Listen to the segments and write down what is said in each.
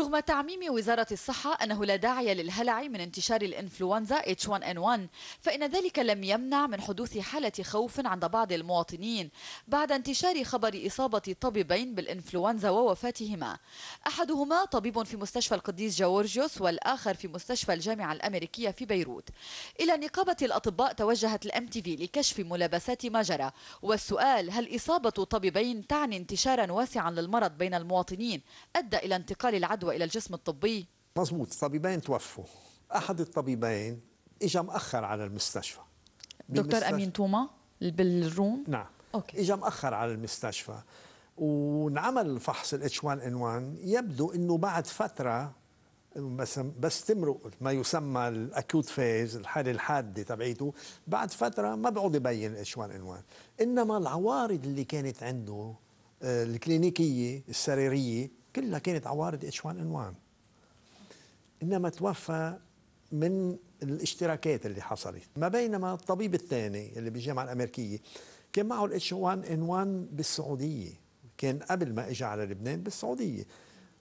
رغم تعميم وزارة الصحة أنه لا داعي للهلع من انتشار الإنفلونزا H1N1 فإن ذلك لم يمنع من حدوث حالة خوف عند بعض المواطنين بعد انتشار خبر إصابة طبيبين بالإنفلونزا ووفاتهما أحدهما طبيب في مستشفى القديس جورجيوس والآخر في مستشفى الجامعة الأمريكية في بيروت إلى نقابة الأطباء توجهت الأم تي في لكشف ملابسات ما جرى والسؤال هل إصابة طبيبين تعني انتشارا واسعا للمرض بين المواطنين أدى إلى انتقال العدوى والى الجسم الطبي مضبوط طبيبين توفوا احد الطبيبين اجى مأخر على المستشفى دكتور امين توما بالروم نعم اوكي اجى مأخر على المستشفى ونعمل فحص الاتش 1 ان 1 يبدو انه بعد فتره بس بس تمرق ما يسمى الاكوت فيز الحاله الحاده تبعيته بعد فتره ما بيعود يبين اتش 1 ان 1 انما العوارض اللي كانت عنده آه، الكلينيكيه السريريه كلها كانت عوارض اتش 1 ان 1 انما توفى من الاشتراكات اللي حصلت ما بينما الطبيب الثاني اللي بالجامعه الامريكيه كان معه الاتش 1 ان 1 بالسعوديه كان قبل ما اجى على لبنان بالسعوديه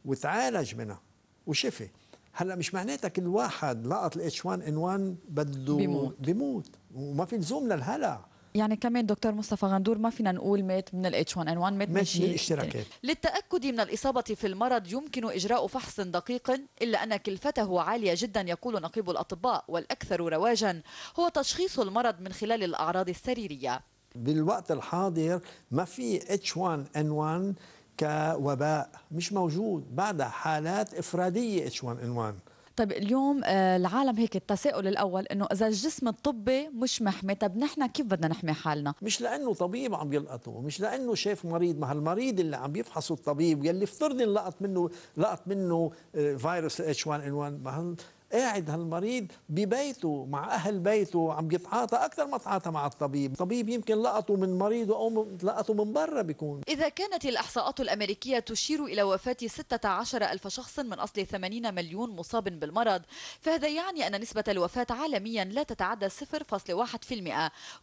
وتعالج منها وشفي هلا مش معناتها كل واحد لقط الاتش 1 ان 1 بده بيموت بيموت وما في لزوم للهلع يعني كمان دكتور مصطفى غندور ما فينا نقول مات من الاتش 1 ان 1 مات من شيء الاشتراكات للتاكد من الاصابه في المرض يمكن اجراء فحص دقيق الا ان كلفته عاليه جدا يقول نقيب الاطباء والاكثر رواجا هو تشخيص المرض من خلال الاعراض السريريه بالوقت الحاضر ما في اتش 1 ان 1 كوباء مش موجود بعدها حالات افراديه اتش 1 ان 1 طيب اليوم آه، العالم هيك التساؤل الاول انه اذا الجسم الطبي مش محمي طب نحن كيف بدنا نحمي حالنا مش لانه طبيب عم يلقطه مش لانه شاف مريض ما هالمريض اللي عم يفحصه الطبيب يلي افترض لقط منه لقط منه آه، فيروس اتش 1 ان 1 ما قاعد هالمريض ببيته مع أهل بيته عم يتعاطى أكثر ما تعاطى مع الطبيب الطبيب يمكن لقطه من مريضه أو لقطه من برا بيكون إذا كانت الإحصاءات الأمريكية تشير إلى وفاة 16 ألف شخص من أصل 80 مليون مصاب بالمرض فهذا يعني أن نسبة الوفاة عالميا لا تتعدى 0.1%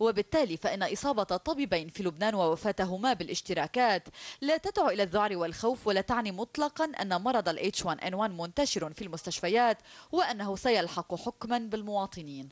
وبالتالي فإن إصابة الطبيبين في لبنان ووفاتهما بالاشتراكات لا تدعو إلى الذعر والخوف ولا تعني مطلقا أن مرض الاتش H1N1 منتشر في المستشفيات وأن أنه سيلحق حكما بالمواطنين